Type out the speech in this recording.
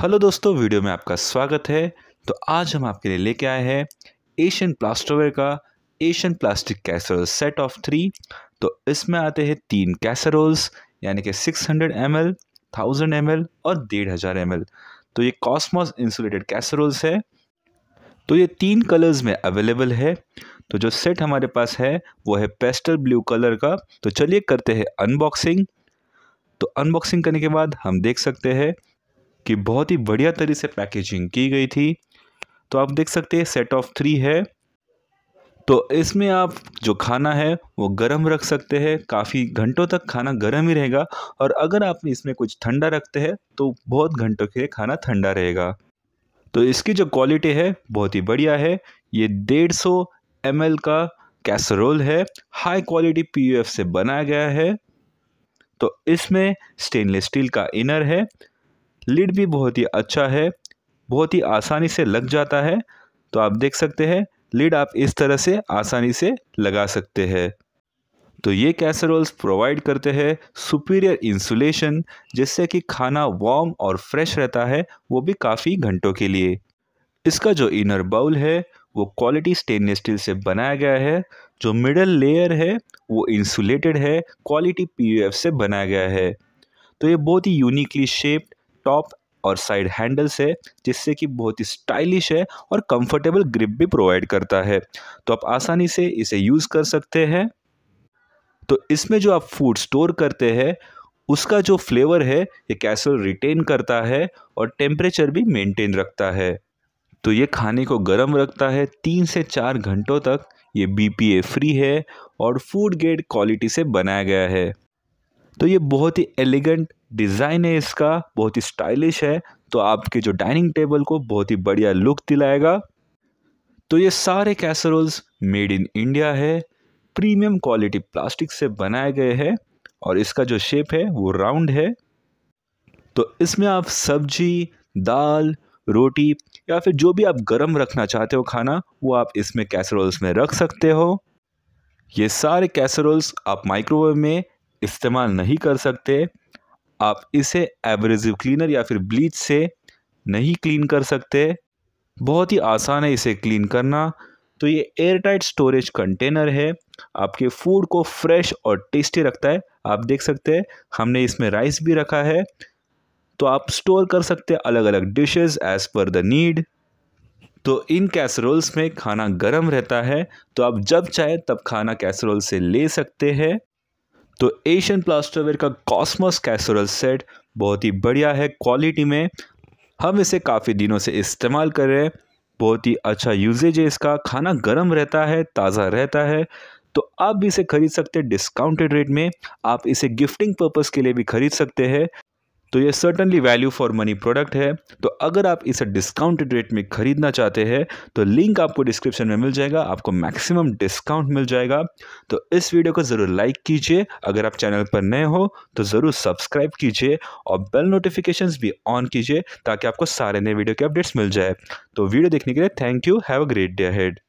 hello दोस्तों video में आपका स्वागत है तो आज हम आपके लिए लेके आए हैं एशियन प्लास्टोवेयर का Asian plastic casserole set of three तो इसमें आते हैं तीन कैसरोल्स यानी कि 600 hundred M L thousand M L और डेढ़ हज़ार एम एल तो ये कॉस्मोस इंसुलेटेड कैसरोल्स है तो ये तीन कलर्स में अवेलेबल है तो जो सेट हमारे पास है वो है पेस्टल ब्लू कलर का तो चलिए करते हैं अनबॉक्सिंग तो अनबॉक्सिंग करने के बाद हम देख सकते हैं की बहुत ही बढ़िया तरीके से पैकेजिंग की गई थी तो आप देख सकते हैं सेट ऑफ थ्री है तो इसमें आप जो खाना है वो गर्म रख सकते हैं काफ़ी घंटों तक खाना गर्म ही रहेगा और अगर आप इसमें कुछ ठंडा रखते हैं तो बहुत घंटों के लिए खाना ठंडा रहेगा तो इसकी जो क्वालिटी है बहुत ही बढ़िया है ये डेढ़ सौ एम का कैसरोल है हाई क्वालिटी पी से बनाया गया है तो इसमें स्टेनलेस स्टील का इनर है लिड भी बहुत ही अच्छा है बहुत ही आसानी से लग जाता है तो आप देख सकते हैं लीड आप इस तरह से आसानी से लगा सकते हैं तो ये कैसरोल्स प्रोवाइड करते हैं सुपीरियर इंसुलेशन जिससे कि खाना वार्म और फ्रेश रहता है वो भी काफ़ी घंटों के लिए इसका जो इनर बाउल है वो क्वालिटी स्टेनलेस स्टील से बनाया गया है जो मिडल लेयर है वो इंसुलेटेड है क्वालिटी पीयूएफ से बनाया गया है तो ये बहुत ही यूनिकली शेप्ड टॉप और साइड हैंडल्स है जिससे कि बहुत ही स्टाइलिश है और कंफर्टेबल ग्रिप भी प्रोवाइड करता है तो आप आसानी से इसे यूज़ कर सकते हैं तो इसमें जो आप फूड स्टोर करते हैं उसका जो फ्लेवर है ये कैसल रिटेन करता है और टेम्परेचर भी मेंटेन रखता है तो ये खाने को गर्म रखता है तीन से चार घंटों तक ये बी फ्री है और फूड ग्रेड क्वालिटी से बनाया गया है तो ये बहुत ही एलिगेंट डिज़ाइन है इसका बहुत ही स्टाइलिश है तो आपके जो डाइनिंग टेबल को बहुत ही बढ़िया लुक दिलाएगा तो ये सारे कैसरोल्स मेड इन इंडिया है प्रीमियम क्वालिटी प्लास्टिक से बनाए गए हैं और इसका जो शेप है वो राउंड है तो इसमें आप सब्जी दाल रोटी या फिर जो भी आप गर्म रखना चाहते हो खाना वो आप इसमें कैसरोल्स में रख सकते हो ये सारे कैसरोल्स आप माइक्रोवेव में इस्तेमाल नहीं कर सकते आप इसे एब्रेजिव क्लीनर या फिर ब्लीच से नहीं क्लीन कर सकते बहुत ही आसान है इसे क्लीन करना तो ये एयर टाइट स्टोरेज कंटेनर है आपके फूड को फ्रेश और टेस्टी रखता है आप देख सकते हैं हमने इसमें राइस भी रखा है तो आप स्टोर कर सकते हैं अलग अलग dishes as per the need तो इन कैसरोल्स में खाना गर्म रहता है तो आप जब चाहे तब खाना कैसरोल से ले सकते हैं तो एशियन प्लास्टरवेयर का कॉस्मोस कैसोरल सेट बहुत ही बढ़िया है क्वालिटी में हम इसे काफ़ी दिनों से इस्तेमाल कर रहे हैं बहुत ही अच्छा यूजेज है इसका खाना गर्म रहता है ताज़ा रहता है तो आप भी इसे खरीद सकते हैं डिस्काउंटेड रेट में आप इसे गिफ्टिंग पर्पज़ के लिए भी खरीद सकते हैं तो ये certainly value for money product है तो अगर आप इसे डिस्काउंटेड रेट में ख़रीदना चाहते हैं तो लिंक आपको डिस्क्रिप्शन में मिल जाएगा आपको मैक्सिमम डिस्काउंट मिल जाएगा तो इस वीडियो को ज़रूर लाइक कीजिए अगर आप चैनल पर नए हो तो ज़रूर सब्सक्राइब कीजिए और बेल नोटिफिकेशन भी ऑन कीजिए ताकि आपको सारे नए वीडियो के अपडेट्स मिल जाए तो वीडियो देखने के लिए thank you have a great day head